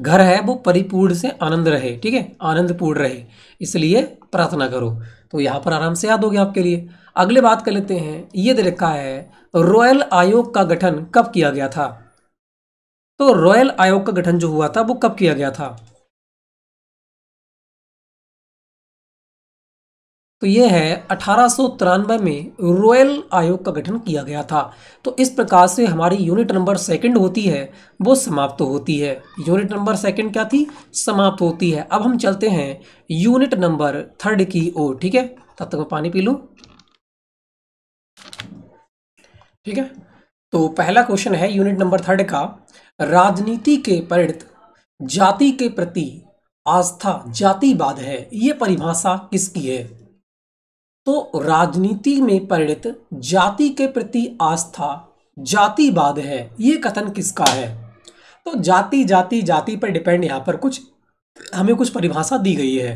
घर है वो परिपूर्ण से आनंद रहे ठीक है आनंदपूर्ण रहे इसलिए प्रार्थना करो तो यहाँ पर आराम से याद हो गया आपके लिए अगले बात कर लेते हैं ये दे रखा है रॉयल आयोग का गठन कब किया गया था तो रॉयल आयोग का गठन जो हुआ था वो कब किया गया था तो ये है अठारह में रॉयल आयोग का गठन किया गया था तो इस प्रकार से हमारी यूनिट नंबर सेकंड होती है वो समाप्त तो होती है यूनिट नंबर सेकंड क्या थी समाप्त होती है अब हम चलते हैं यूनिट नंबर थर्ड की ओर ठीक है तब तक मैं पानी पी लूँ ठीक है तो पहला क्वेश्चन है यूनिट नंबर थर्ड का राजनीति के परिणत जाति के प्रति आस्था जातिवाद है ये परिभाषा किसकी है तो राजनीति में परिणित जाति के प्रति आस्था जातिवाद है ये कथन किसका है तो जाति जाति जाति पर डिपेंड यहाँ पर कुछ हमें कुछ परिभाषा दी गई है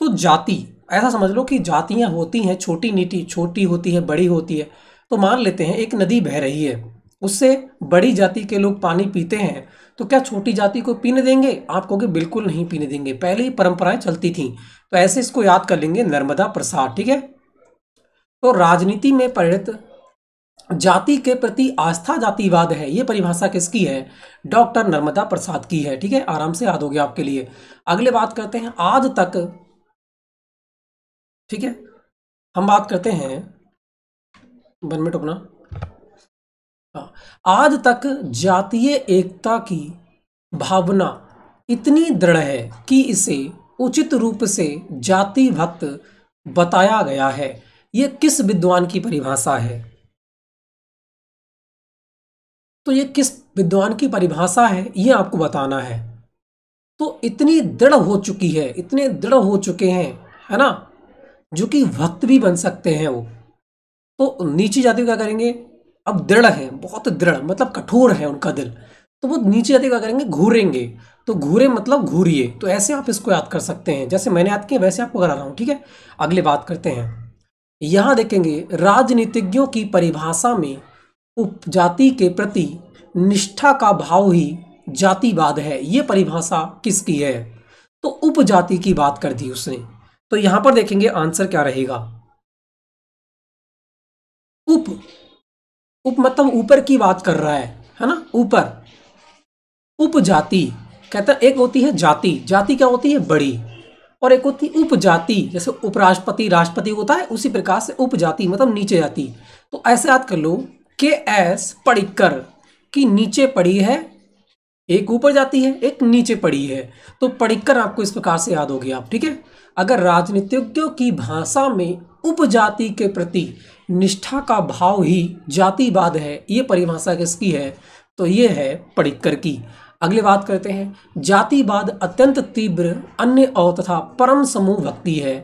तो जाति ऐसा समझ लो कि जातियाँ होती हैं छोटी नीटी छोटी होती है बड़ी होती है तो मान लेते हैं एक नदी बह रही है उससे बड़ी जाति के लोग पानी पीते हैं तो क्या छोटी जाति को पीने देंगे आप कहोगे बिल्कुल नहीं पीने देंगे पहले ही परंपराएं चलती थीं तो ऐसे इसको याद कर लेंगे नर्मदा प्रसाद ठीक है तो राजनीति में परिणत जाति के प्रति आस्था जातिवाद है ये परिभाषा किसकी है डॉक्टर नर्मदा प्रसाद की है ठीक है आराम से याद हो गया आपके लिए अगले बात करते हैं आज तक ठीक है हम बात करते हैं वन मिनट अपना हाँ, आज तक जातीय एकता की भावना इतनी दृढ़ है कि इसे उचित रूप से जाति भक्त बताया गया है ये किस विद्वान की परिभाषा है तो ये किस विद्वान की परिभाषा है ये आपको बताना है तो इतनी दृढ़ हो चुकी है इतने दृढ़ हो चुके हैं है ना जो कि भक्त भी बन सकते हैं वो तो नीचे जाते हुए क्या करेंगे अब दृढ़ है बहुत दृढ़ मतलब कठोर है उनका दिल तो वो नीचे जाते क्या करेंगे घूरेंगे तो घूरे मतलब घूरिए तो ऐसे आप इसको याद कर सकते हैं जैसे मैंने याद किया वैसे आपको करा रहा हूँ ठीक है अगले बात करते हैं यहाँ देखेंगे राजनीतिज्ञों की परिभाषा में उपजाति के प्रति निष्ठा का भाव ही जातिवाद है ये परिभाषा किसकी है तो उपजाति की बात कर दी उसने तो यहां पर देखेंगे आंसर क्या रहेगा उप उप मतलब ऊपर की बात कर रहा है है ना ऊपर उपजाति कहता एक होती है जाति जाति क्या होती है बड़ी और एक होती उपजाति जैसे उपराष्ट्रपति राष्ट्रपति होता है उसी प्रकार से उपजाति मतलब नीचे जाति तो ऐसे याद कर लो के एस पढ़कर की नीचे पड़ी है एक ऊपर जाती है एक नीचे पड़ी है तो पढ़कर आपको इस प्रकार से याद होगी आप ठीक है अगर राजनीतिज्ञों की भाषा में उपजाति के प्रति निष्ठा का भाव ही जातिवाद है ये परिभाषा किसकी है तो ये है पढ़कर की अगले बात करते हैं जातिवाद अत्यंत तीव्र अन्य और तथा परम समूह व्यक्ति है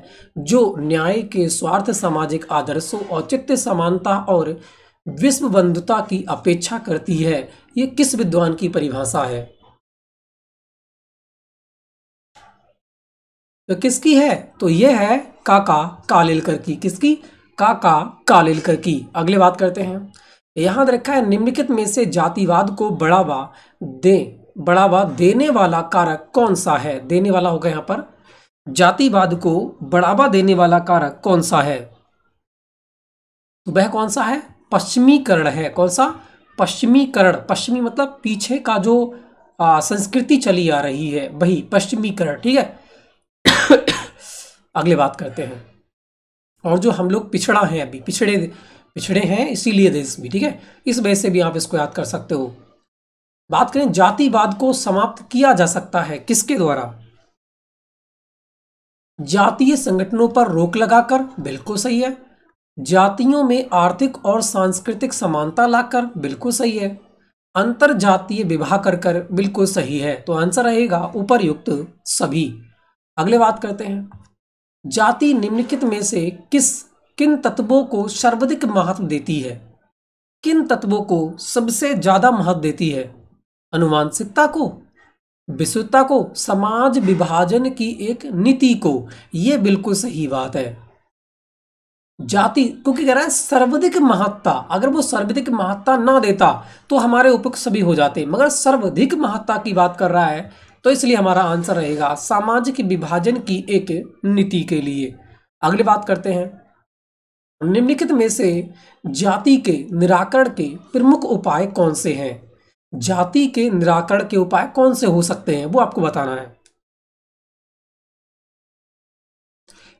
जो न्याय के स्वार्थ सामाजिक आदर्शों और चित्त समानता और विश्व बंधुता की अपेक्षा करती है ये किस विद्वान की परिभाषा है तो किसकी है तो यह है काका कालिलकर की किसकी काका कालिलकर की अगले बात करते हैं यहां रखा है निम्नलिखित में से जातिवाद को बढ़ावा दें बढ़ावा देने वाला कारक कौन सा है देने वाला होगा यहाँ पर जातिवाद को बढ़ावा देने वाला कारक कौन सा है तो वह कौन सा है पश्चिमीकरण है कौन सा पश्चिमीकरण पश्चिमी मतलब पीछे का जो आ, संस्कृति चली आ रही है वही पश्चिमीकरण ठीक है अगले बात करते हैं और जो हम लोग पिछड़ा है अभी पिछड़े पिछड़े हैं इसीलिए देश भी ठीक है इस वजह से भी आप इसको याद कर सकते हो बात करें जातिवाद को समाप्त किया जा सकता है किसके द्वारा जातीय संगठनों पर रोक लगाकर बिल्कुल सही है जातियों में आर्थिक और सांस्कृतिक समानता लाकर बिल्कुल सही है अंतर जातीय विवाह कर कर बिल्कुल सही है तो आंसर रहेगा उपरयुक्त सभी अगले बात करते हैं जाति निम्नलिखित में से किस किन तत्वों को सर्वाधिक महत्व देती है किन तत्वों को सबसे ज़्यादा महत्व देती है अनुवांशिकता को विशुद्धता को समाज विभाजन की एक नीति को यह बिल्कुल सही बात है जाति क्योंकि कह रहा है सर्वाधिक महत्ता अगर वो सर्वाधिक महत्ता ना देता तो हमारे उपयुक्त सभी हो जाते मगर सर्वाधिक महत्ता की बात कर रहा है तो इसलिए हमारा आंसर रहेगा सामाजिक विभाजन की एक नीति के लिए अगली बात करते हैं निम्नलिखित में से जाति के निराकरण के प्रमुख उपाय कौन से हैं जाति के निराकरण के उपाय कौन से हो सकते हैं वो आपको बताना है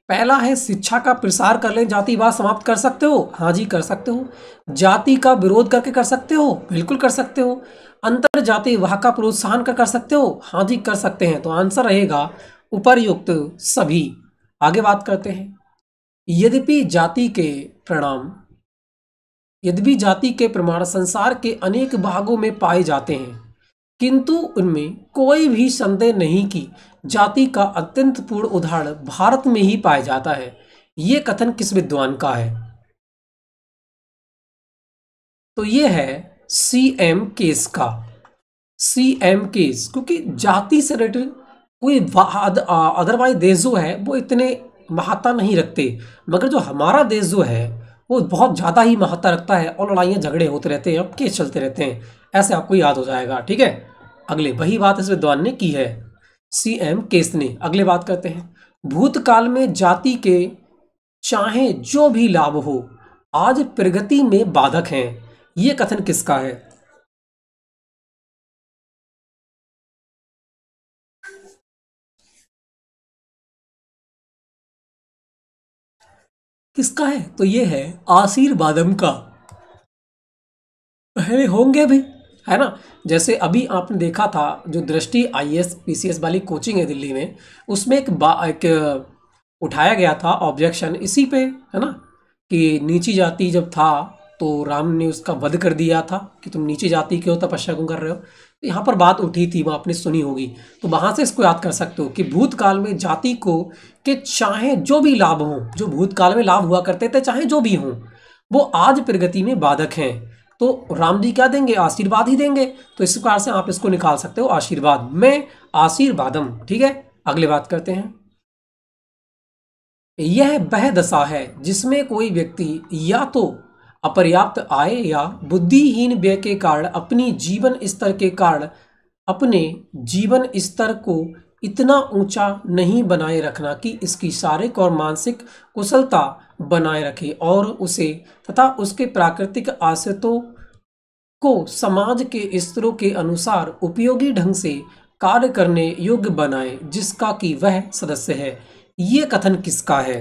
पहला है शिक्षा का प्रसार कर लें जातिवाद समाप्त कर सकते हो हाँ जी कर सकते हो जाति का विरोध करके कर सकते हो बिल्कुल कर सकते हो अंतर जाति वाह का प्रोत्साहन कर कर सकते हो हाँ जी कर सकते हैं तो आंसर रहेगा उपरयुक्त सभी आगे बात करते हैं यद्यपि जाति के परिणाम यद्यपि जाति के प्रमाण संसार के अनेक भागों में पाए जाते हैं किंतु उनमें कोई भी संदेह नहीं कि जाति का अत्यंत पूर्ण उदाहरण भारत में ही पाया जाता है ये कथन किस विद्वान का है तो ये है सी एम केस का सी एम केस क्योंकि जाति से रिलेटेड कोई अदरवाइज देश जो है वो इतने महत्ता नहीं रखते मगर जो हमारा देश जो है वो बहुत ज़्यादा ही महत्ता रखता है और लड़ाइयाँ झगड़े होते रहते हैं और केस चलते रहते हैं ऐसे आपको याद हो जाएगा ठीक है अगले वही बात इस विद्वान ने की है सी एम केस ने अगले बात करते हैं भूतकाल में जाति के चाहे जो भी लाभ हो आज प्रगति में बाधक हैं ये कथन किसका है किसका है तो ये है आसिर बादम का पहले होंगे भी है ना जैसे अभी आपने देखा था जो दृष्टि आईएएस पीसीएस वाली कोचिंग है दिल्ली में उसमें एक बा एक उठाया गया था ऑब्जेक्शन इसी पे है ना कि नीची जाति जब था तो राम ने उसका वध कर दिया था कि तुम नीचे जाती क्यों तपस्या क्यों कर रहे हो तो यहाँ पर बात उठी थी वह आपने सुनी होगी तो वहाँ से इसको याद कर सकते हो कि भूतकाल में जाति को के चाहे जो भी लाभ हों जो भूतकाल में लाभ हुआ करते थे चाहे जो भी हों वो आज प्रगति में बाधक हैं तो राम जी क्या देंगे आशीर्वाद ही देंगे तो इस प्रकार से आप इसको निकाल सकते हो आशीर्वाद में आशीर्वादम ठीक है अगले बात करते हैं यह वह दशा है जिसमें कोई व्यक्ति या तो अपर्याप्त आय या बुद्धिहीन व्यय के कारण अपनी जीवन स्तर के कारण अपने जीवन स्तर को इतना ऊंचा नहीं बनाए रखना कि इसकी शारीरिक और मानसिक कुशलता बनाए रखे और उसे तथा उसके प्राकृतिक आश्रितों को समाज के स्तरों के अनुसार उपयोगी ढंग से कार्य करने योग्य बनाए जिसका कि वह सदस्य है ये कथन किसका है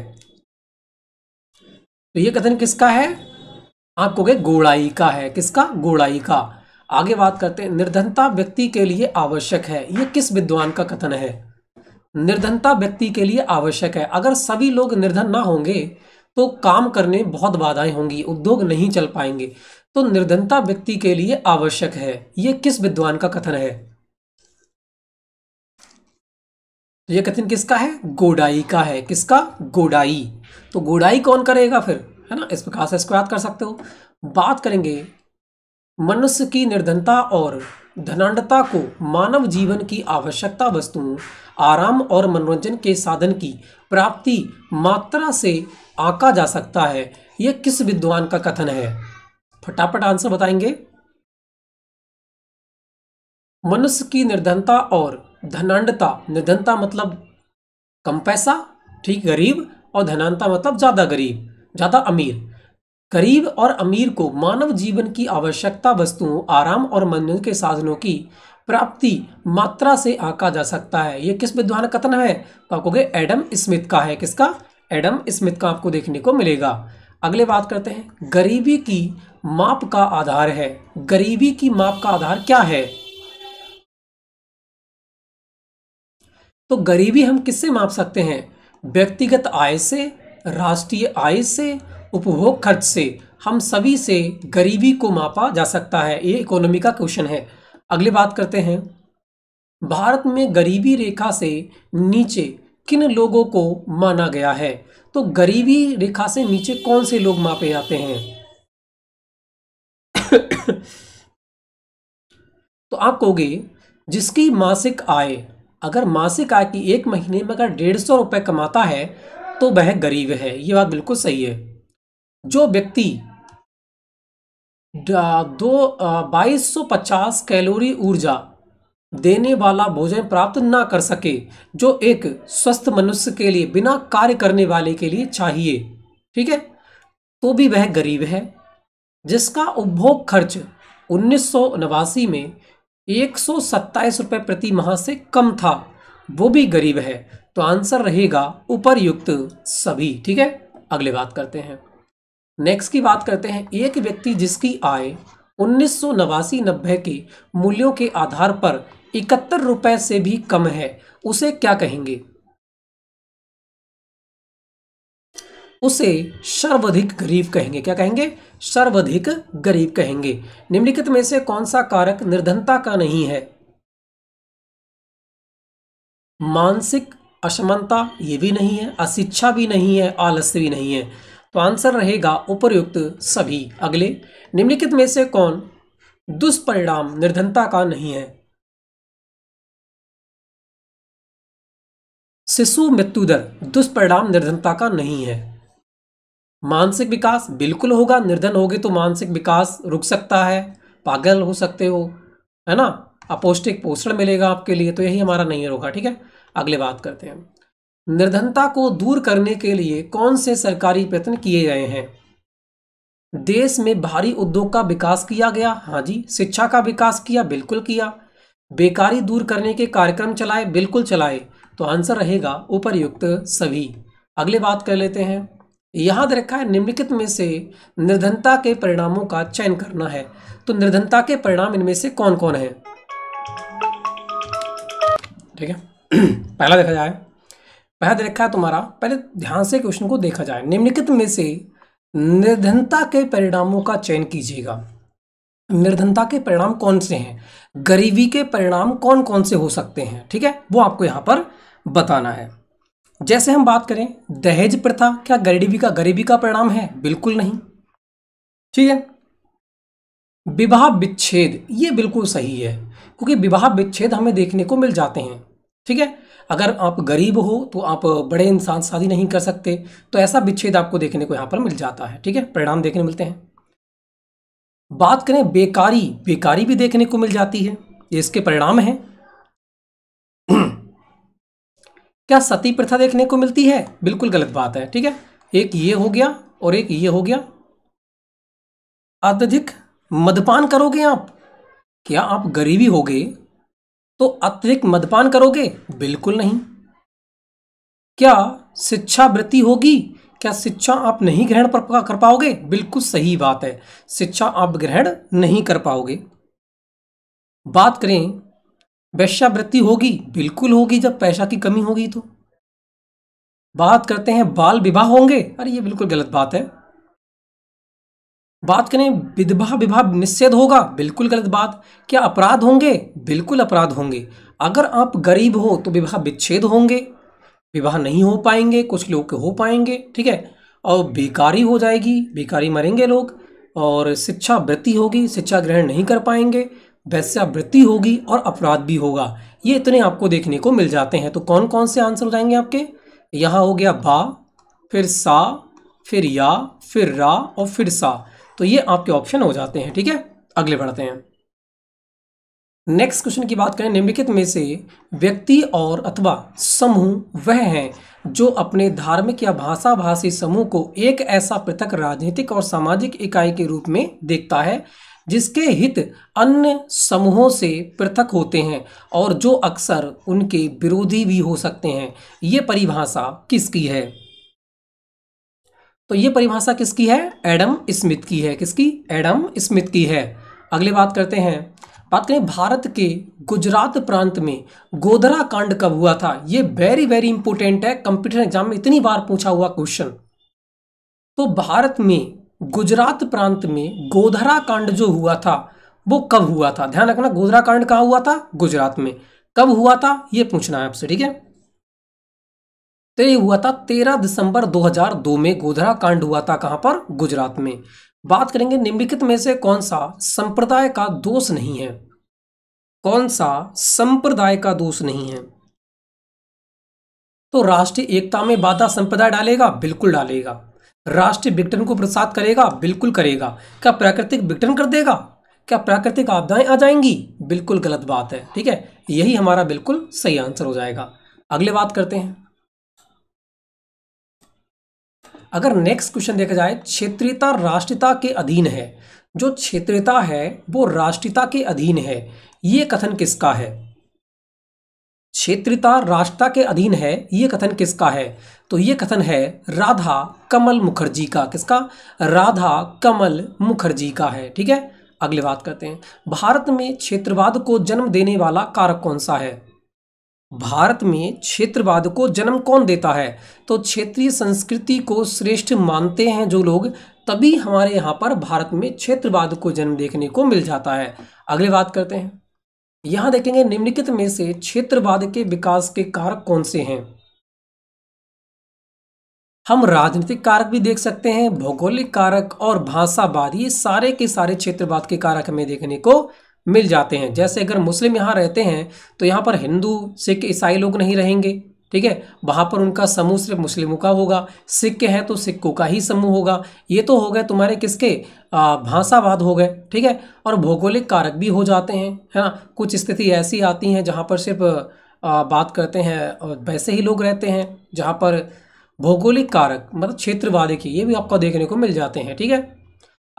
तो ये कथन किसका है आपको कहोगे गोड़ाई का है किसका गोड़ाई का आगे बात करते हैं निर्धनता व्यक्ति के लिए आवश्यक है ये किस विद्वान का कथन है निर्धनता व्यक्ति के लिए आवश्यक है अगर सभी लोग निर्धन ना होंगे तो काम करने बहुत बाधाएं होंगी उद्योग नहीं चल पाएंगे तो निर्धनता व्यक्ति के लिए आवश्यक है ये किस विद्वान का कथन है तो ये कथन किसका है गोडाई का है किसका गोडाई तो गोडाई कौन करेगा फिर है ना इस प्रकार से इसको याद कर सकते हो बात करेंगे मनुष्य की निर्धनता और धनांडता को मानव जीवन की आवश्यकता वस्तुओं आराम और मनोरंजन के साधन की प्राप्ति मात्रा से आका जा सकता है यह किस विद्वान का कथन है फटाफट आंसर बताएंगे मनुष्य की निर्धनता और धनांडता निर्धनता मतलब कम पैसा ठीक गरीब और धनांता मतलब ज़्यादा गरीब ज़्यादा अमीर गरीब और अमीर को मानव जीवन की आवश्यकता वस्तुओं आराम और मनोरंजन के साधनों की प्राप्ति मात्रा से आका जा सकता है ये किस विद्वान कथन है तो आपको एडम स्मिथ का है किसका एडम स्मिथ का आपको देखने को मिलेगा अगले बात करते हैं गरीबी की माप का आधार है गरीबी की माप का आधार क्या है तो गरीबी हम किससे माप सकते हैं व्यक्तिगत आय से राष्ट्रीय आय से उपभोग खर्च से हम सभी से गरीबी को मापा जा सकता है ये इकोनॉमी का क्वेश्चन है अगले बात करते हैं भारत में गरीबी रेखा से नीचे किन लोगों को माना गया है तो गरीबी रेखा से नीचे कौन से लोग मापे जाते हैं तो आप कहोगे जिसकी मासिक आय अगर मासिक आय की एक महीने में अगर डेढ़ सौ रुपये कमाता है तो वह गरीब है ये बात बिल्कुल सही है जो व्यक्ति दो बाईस सौ पचास कैलोरी ऊर्जा देने वाला भोजन प्राप्त ना कर सके जो एक स्वस्थ मनुष्य के लिए बिना कार्य करने वाले के लिए चाहिए ठीक है तो भी वह गरीब है जिसका उपभोग खर्च उन्नीस में एक सौ रुपये प्रति माह से कम था वो भी गरीब है तो आंसर रहेगा उपरयुक्त सभी ठीक है अगले बात करते हैं नेक्स्ट की बात करते हैं एक व्यक्ति जिसकी आय उन्नीस सौ के मूल्यों के आधार पर इकहत्तर रुपए से भी कम है उसे क्या कहेंगे उसे सर्वाधिक गरीब कहेंगे क्या कहेंगे सर्वाधिक गरीब कहेंगे निम्नलिखित में से कौन सा कारक निर्धनता का नहीं है मानसिक असमानता ये भी नहीं है अशिक्षा भी नहीं है आलस्य भी नहीं है तो आंसर रहेगा उपरयुक्त सभी अगले निम्नलिखित में से कौन दुष्परिणाम निर्धनता का नहीं है शिशु मृत्यु दर दुष्परिणाम निर्धनता का नहीं है मानसिक विकास बिल्कुल होगा निर्धन होगे तो मानसिक विकास रुक सकता है पागल हो सकते हो है ना अपौष्टिक पोषण मिलेगा आपके लिए तो यही हमारा नहीं होगा ठीक है अगले बात करते हैं निर्धनता को दूर करने के लिए कौन से सरकारी प्रयत्न किए गए हैं देश में भारी उद्योग का विकास किया गया हाँ जी शिक्षा का विकास किया बिल्कुल किया बेकारी दूर करने के कार्यक्रम चलाए बिल्कुल चलाए तो आंसर रहेगा उपरयुक्त सभी अगले बात कर लेते हैं याद रखा है निम्नलिखित में से निर्धनता के परिणामों का चयन करना है तो निर्धनता के परिणाम इनमें से कौन कौन है ठीक है पहला देखा जाए पहला तो देखा है तुम्हारा पहले ध्यान से क्वेश्चन को देखा जाए निम्नलिखित में से निर्धनता के परिणामों का चयन कीजिएगा निर्धनता के परिणाम कौन से हैं गरीबी के परिणाम कौन कौन से हो सकते हैं ठीक है वो आपको यहाँ पर बताना है जैसे हम बात करें दहेज प्रथा क्या गरीबी का गरीबी का परिणाम है बिल्कुल नहीं ठीक है विवाह विच्छेद ये बिल्कुल सही है क्योंकि विवाह विच्छेद हमें देखने को मिल जाते हैं ठीक है अगर आप गरीब हो तो आप बड़े इंसान शादी नहीं कर सकते तो ऐसा विच्छेद आपको देखने को यहाँ पर मिल जाता है ठीक है परिणाम देखने मिलते हैं बात करें बेकारी बेकारी भी देखने को मिल जाती है ये इसके परिणाम है क्या सती प्रथा देखने को मिलती है बिल्कुल गलत बात है ठीक है एक ये हो गया और एक ये हो गया अत्यधिक मदपान करोगे आप क्या आप गरीबी हो गए तो अत्यधिक मदपान करोगे बिल्कुल नहीं क्या शिक्षा वृत्ति होगी क्या शिक्षा आप नहीं ग्रहण कर पाओगे बिल्कुल सही बात है शिक्षा आप ग्रहण नहीं कर पाओगे बात करें वैश्यावृत्ति होगी बिल्कुल होगी जब पैसा की कमी होगी तो बात करते हैं बाल विवाह होंगे अरे ये बिल्कुल गलत बात है बात करें विधवा विवाह निषेध होगा बिल्कुल गलत बात क्या अपराध होंगे बिल्कुल अपराध होंगे अगर आप गरीब हो तो विवाह विच्छेद होंगे विवाह नहीं हो पाएंगे कुछ लोग हो पाएंगे ठीक है और बेकारी हो जाएगी बेकारी मरेंगे लोग और शिक्षा वृत्ति होगी शिक्षा ग्रहण नहीं कर पाएंगे वैश्यावृत्ति होगी और अपराध भी होगा ये इतने आपको देखने को मिल जाते हैं तो कौन कौन से आंसर हो जाएंगे आपके यहाँ हो गया बा फिर सा फिर या फिर रा और फिर सा तो ये आपके ऑप्शन हो जाते हैं ठीक है अगले बढ़ते हैं नेक्स्ट क्वेश्चन की बात करें निम्नलिखित में से व्यक्ति और अथवा समूह वह हैं जो अपने धार्मिक या भाषा भाषी समूह को एक ऐसा पृथक राजनीतिक और सामाजिक इकाई के रूप में देखता है जिसके हित अन्य समूहों से पृथक होते हैं और जो अक्सर उनके विरोधी भी हो सकते हैं ये परिभाषा किसकी है तो ये परिभाषा किसकी है एडम स्मिथ की है किसकी एडम स्मिथ की है अगले बात करते हैं बात करें भारत के गुजरात प्रांत में गोधरा कांड कब हुआ था ये वेरी वेरी इंपॉर्टेंट है कंप्यूटर एग्जाम में इतनी बार पूछा हुआ क्वेश्चन तो भारत में गुजरात प्रांत में गोधरा कांड जो हुआ था वो कब हुआ था ध्यान रखना गोधरा कांड कहाँ हुआ था गुजरात में कब हुआ था ये पूछना है आपसे ठीक है तो ये हुआ था 13 दिसंबर 2002 में गोधरा कांड हुआ था कहां पर गुजरात में बात करेंगे निम्नलिखित में से कौन सा संप्रदाय का दोष नहीं है कौन सा संप्रदाय का दोष नहीं है तो राष्ट्रीय एकता में बाधा संप्रदाय डालेगा बिल्कुल डालेगा राष्ट्रीय विघटन को प्रसाद करेगा बिल्कुल करेगा क्या प्राकृतिक विघटन कर देगा क्या प्राकृतिक आपदाएं आ जाएंगी बिल्कुल गलत बात है ठीक है यही हमारा बिल्कुल सही आंसर हो जाएगा अगले बात करते हैं अगर नेक्स्ट क्वेश्चन देखा जाए क्षेत्रीयता राष्ट्रीयता के अधीन है जो क्षेत्रीयता है वो राष्ट्रीयता के अधीन है ये कथन किसका है क्षेत्रीयता राष्ट्रता के अधीन है ये कथन किसका है तो ये कथन है राधा कमल मुखर्जी का किसका राधा कमल मुखर्जी का है ठीक है अगले बात करते हैं भारत में क्षेत्रवाद को जन्म देने वाला कारक कौन सा है भारत में क्षेत्रवाद को जन्म कौन देता है तो क्षेत्रीय संस्कृति को श्रेष्ठ मानते हैं जो लोग तभी हमारे यहाँ पर भारत में क्षेत्रवाद को जन्म देखने को मिल जाता है अगले बात करते हैं यहाँ देखेंगे निम्नलिखित में से क्षेत्रवाद के विकास के कारक कौन से हैं हम राजनीतिक कारक भी देख सकते हैं भौगोलिक कारक और भाषावाद ये सारे के सारे क्षेत्रवाद के कारक हमें देखने को मिल जाते हैं जैसे अगर मुस्लिम यहाँ रहते हैं तो यहाँ पर हिंदू सिख ईसाई लोग नहीं रहेंगे ठीक है वहाँ पर उनका समूह सिर्फ मुस्लिमों का होगा सिख के हैं तो सिखों का ही समूह होगा ये तो हो गए तुम्हारे किसके भाषावाद हो गए ठीक है और भौगोलिक कारक भी हो जाते हैं है ना कुछ स्थिति ऐसी आती हैं जहाँ पर सिर्फ बात करते हैं और वैसे ही लोग रहते हैं जहाँ पर भौगोलिक कारक मतलब क्षेत्रवाद की ये भी आपको देखने को मिल जाते हैं ठीक है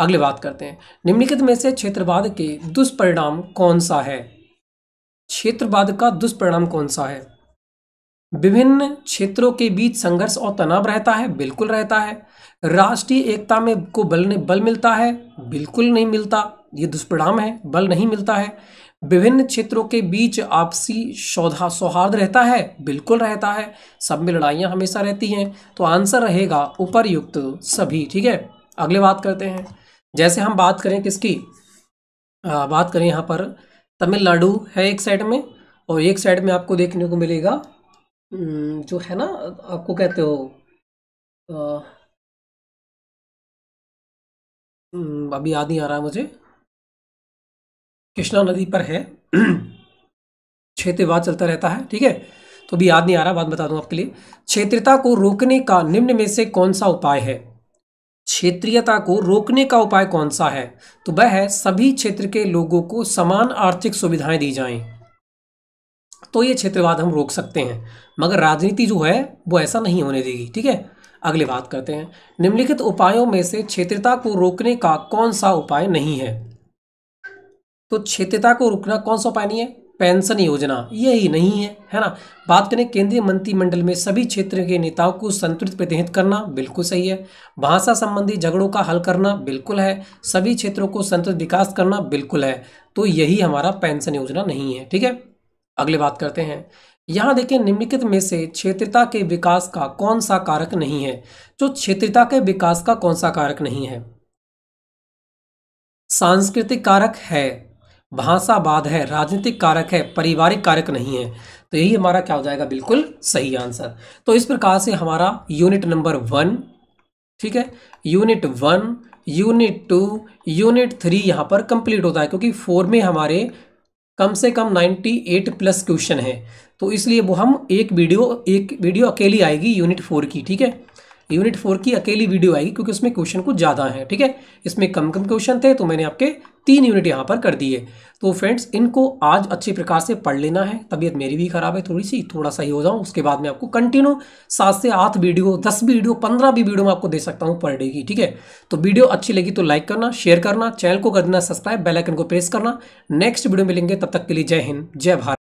अगले बात करते हैं निम्नलिखित में से क्षेत्रवाद के दुष्परिणाम कौन सा है क्षेत्रवाद का दुष्परिणाम कौन सा है विभिन्न क्षेत्रों के बीच संघर्ष और तनाव रहता है बिल्कुल रहता है राष्ट्रीय एकता में को बल ने बल मिलता है बिल्कुल नहीं मिलता ये दुष्परिणाम है बल नहीं मिलता है विभिन्न क्षेत्रों के बीच आपसी सौधा सौहार्द रहता है बिल्कुल रहता है सब में लड़ाइयाँ हमेशा रहती हैं तो आंसर रहेगा उपरयुक्त सभी ठीक है अगले बात करते हैं जैसे हम बात करें किसकी आ, बात करें यहाँ पर तमिलनाडु है एक साइड में और एक साइड में आपको देखने को मिलेगा जो है ना आपको कहते हो आ, अभी याद नहीं आ रहा है मुझे कृष्णा नदी पर है क्षेत्र चलता रहता है ठीक है तो भी याद नहीं आ रहा बात बता दूं आपके लिए क्षेत्रता को रोकने का निम्न में से कौन सा उपाय है क्षेत्रीयता को रोकने का उपाय कौन सा है तो वह है सभी क्षेत्र के लोगों को समान आर्थिक सुविधाएं दी जाएं तो ये क्षेत्रवाद हम रोक सकते हैं मगर राजनीति जो है वो ऐसा नहीं होने देगी ठीक है अगले बात करते हैं निम्नलिखित उपायों में से क्षेत्रता को रोकने का कौन सा उपाय नहीं है तो क्षेत्रता को रोकना कौन सा उपाय नहीं है पेंशन योजना ये ही नहीं है है ना बात करें केंद्रीय मंत्रिमंडल में सभी क्षेत्र के नेताओं को संतुलित प्रतिनिधित्व करना बिल्कुल सही है भाषा संबंधी झगड़ों का हल करना बिल्कुल है सभी क्षेत्रों को संतुलित विकास करना बिल्कुल है तो यही हमारा पेंशन योजना नहीं है ठीक है अगले बात करते हैं यहाँ देखें निम्नलिखित में से क्षेत्रता के विकास का कौन सा कारक नहीं है जो क्षेत्रता के विकास का कौन सा कारक नहीं है सांस्कृतिक कारक है भाषावाद है राजनीतिक कारक है पारिवारिक कारक नहीं है तो यही हमारा क्या हो जाएगा बिल्कुल सही आंसर तो इस प्रकार से हमारा यूनिट नंबर वन ठीक है unit one unit two unit three यहाँ पर कंप्लीट होता है क्योंकि फोर में हमारे कम से कम 98 प्लस क्वेश्चन है तो इसलिए वो हम एक वीडियो एक वीडियो अकेली आएगी यूनिट फोर की ठीक है यूनिट फोर की अकेली वीडियो आएगी क्योंकि उसमें क्वेश्चन कुछ ज़्यादा है ठीक है इसमें कम कम क्वेश्चन थे तो मैंने आपके तीन यूनिट यहाँ पर कर दिए तो फ्रेंड्स इनको आज अच्छी प्रकार से पढ़ लेना है तबीयत मेरी भी खराब है थोड़ी सी थोड़ा सही हो जाऊँ उसके बाद मैं आपको कंटिन्यू सात से आठ वीडियो दस वीडियो पंद्रह भी वीडियो मैं आपको दे सकता हूँ पर डे की ठीक है तो वीडियो अच्छी लगी तो लाइक करना शेयर करना चैनल को कर देना सब्सक्राइब बेलाइकन को प्रेस करना नेक्स्ट वीडियो मिलेंगे तब तक के लिए जय हिंद जय भारत